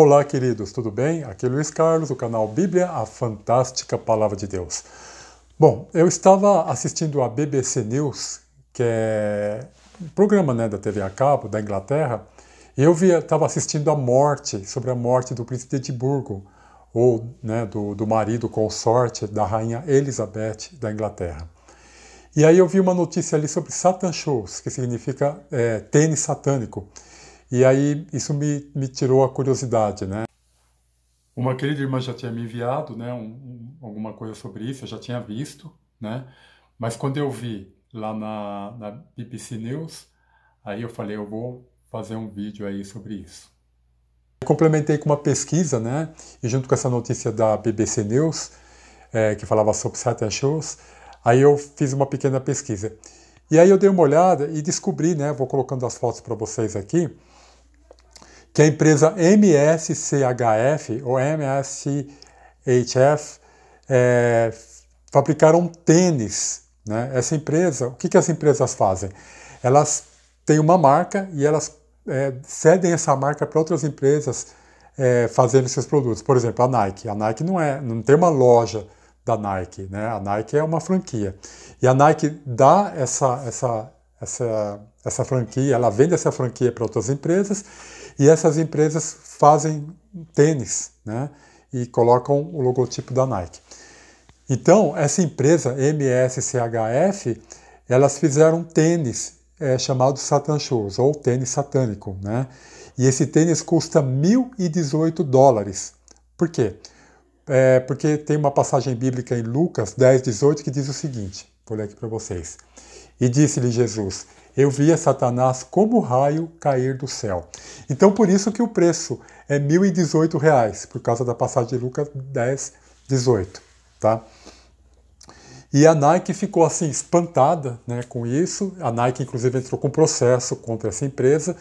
Olá, queridos, tudo bem? Aqui é Luiz Carlos, do canal Bíblia, a Fantástica Palavra de Deus. Bom, eu estava assistindo a BBC News, que é um programa né, da TV a cabo, da Inglaterra, e eu via, estava assistindo a morte, sobre a morte do príncipe de Edimburgo, ou né, do, do marido consorte da rainha Elizabeth da Inglaterra. E aí eu vi uma notícia ali sobre Satan Shows, que significa é, tênis satânico. E aí isso me, me tirou a curiosidade, né? Uma querida irmã já tinha me enviado, né, um, um, alguma coisa sobre isso, eu já tinha visto, né? Mas quando eu vi lá na, na BBC News, aí eu falei, eu vou fazer um vídeo aí sobre isso. Complementei com uma pesquisa, né? E junto com essa notícia da BBC News, é, que falava sobre Satan shows, aí eu fiz uma pequena pesquisa. E aí eu dei uma olhada e descobri, né? Vou colocando as fotos para vocês aqui que a empresa MSCHF ou MSHF é, fabricaram tênis. Né? Essa empresa, o que, que as empresas fazem? Elas têm uma marca e elas é, cedem essa marca para outras empresas é, fazerem seus produtos. Por exemplo, a Nike. A Nike não, é, não tem uma loja da Nike, né? A Nike é uma franquia. E a Nike dá essa, essa, essa, essa franquia, ela vende essa franquia para outras empresas e essas empresas fazem tênis, né? E colocam o logotipo da Nike. Então, essa empresa, MSCHF, elas fizeram tênis é, chamado Satan Shoes, ou tênis satânico, né? E esse tênis custa 1.018 dólares. Por quê? É, porque tem uma passagem bíblica em Lucas 10, 18 que diz o seguinte: vou ler aqui para vocês. E disse-lhe Jesus: eu via Satanás como raio cair do céu. Então por isso que o preço é R$ 1.018, por causa da passagem de Lucas 10, 18. Tá? E a Nike ficou assim espantada né, com isso. A Nike, inclusive, entrou com processo contra essa empresa,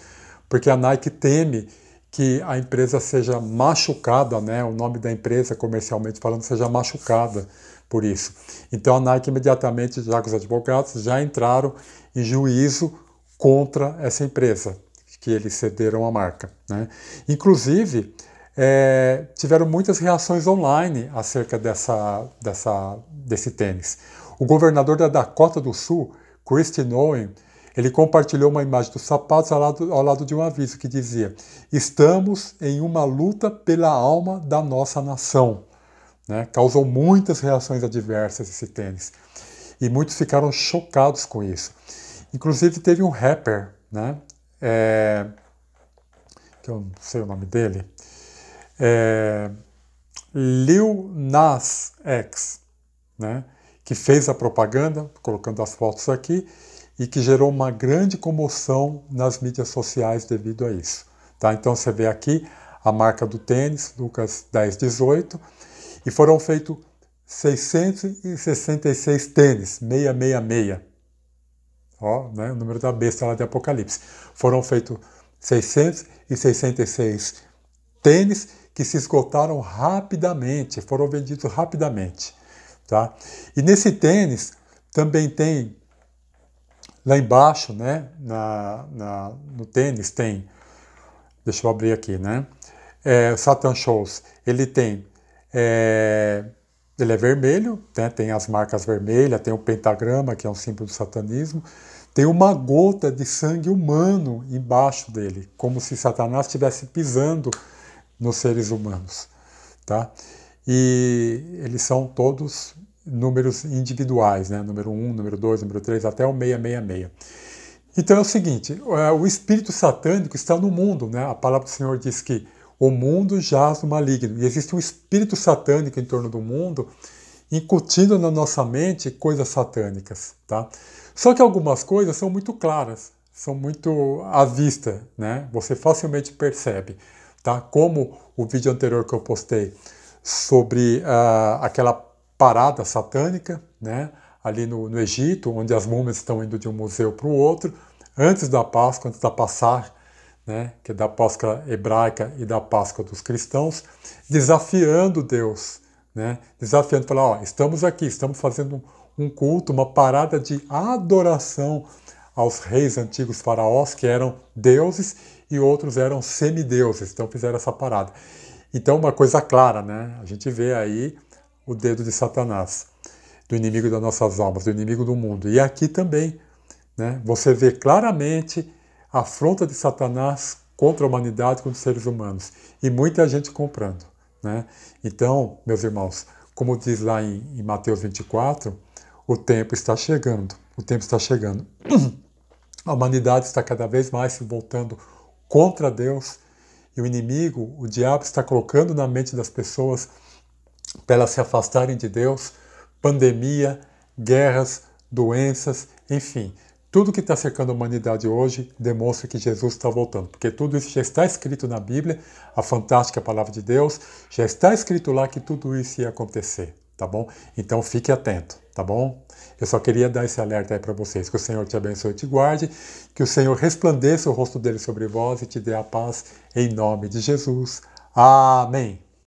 porque a Nike teme que a empresa seja machucada, né, o nome da empresa, comercialmente falando, seja machucada por isso. Então a Nike imediatamente, já com os advogados, já entraram em juízo contra essa empresa, que eles cederam a marca. Né? Inclusive, é, tiveram muitas reações online acerca dessa, dessa, desse tênis. O governador da Dakota do Sul, Christy Noem, ele compartilhou uma imagem dos sapatos ao lado, ao lado de um aviso que dizia: Estamos em uma luta pela alma da nossa nação. Né? Causou muitas reações adversas esse tênis. E muitos ficaram chocados com isso. Inclusive teve um rapper, né? É... que eu não sei o nome dele, é... Lil Nas X, né? que fez a propaganda, colocando as fotos aqui, e que gerou uma grande comoção nas mídias sociais devido a isso. Tá? Então você vê aqui a marca do tênis, Lucas 1018, e foram feitos 666 tênis, 666. Ó, né, o número da besta lá de Apocalipse. Foram feitos 666 tênis que se esgotaram rapidamente, foram vendidos rapidamente. Tá? E nesse tênis também tem, lá embaixo, né, na, na no tênis tem, deixa eu abrir aqui, né, é, Satan Shows, ele tem é, ele é vermelho, né? tem as marcas vermelhas, tem o pentagrama, que é um símbolo do satanismo. Tem uma gota de sangue humano embaixo dele, como se Satanás estivesse pisando nos seres humanos. Tá? E eles são todos números individuais, né? número 1, número 2, número 3, até o 666. Então é o seguinte, é, o espírito satânico está no mundo, né? a palavra do Senhor diz que o mundo jaz no maligno. E existe um espírito satânico em torno do mundo, incutindo na nossa mente coisas satânicas, tá? Só que algumas coisas são muito claras, são muito à vista, né? Você facilmente percebe, tá? Como o vídeo anterior que eu postei sobre uh, aquela parada satânica, né? Ali no, no Egito, onde as múmias estão indo de um museu para o outro, antes da Páscoa, antes da passar, né, que é da Páscoa hebraica e da Páscoa dos cristãos, desafiando Deus, né, desafiando, falar, ó, estamos aqui, estamos fazendo um culto, uma parada de adoração aos reis antigos faraós, que eram deuses, e outros eram semideuses, então fizeram essa parada. Então, uma coisa clara, né, a gente vê aí o dedo de Satanás, do inimigo das nossas almas, do inimigo do mundo. E aqui também, né, você vê claramente afronta de Satanás contra a humanidade, contra os seres humanos. E muita gente comprando. Né? Então, meus irmãos, como diz lá em, em Mateus 24, o tempo está chegando. O tempo está chegando. A humanidade está cada vez mais se voltando contra Deus e o inimigo, o diabo, está colocando na mente das pessoas para elas se afastarem de Deus pandemia, guerras, doenças, enfim, tudo que está cercando a humanidade hoje demonstra que Jesus está voltando, porque tudo isso já está escrito na Bíblia, a fantástica palavra de Deus, já está escrito lá que tudo isso ia acontecer, tá bom? Então fique atento, tá bom? Eu só queria dar esse alerta aí para vocês, que o Senhor te abençoe e te guarde, que o Senhor resplandeça o rosto dele sobre vós e te dê a paz em nome de Jesus. Amém.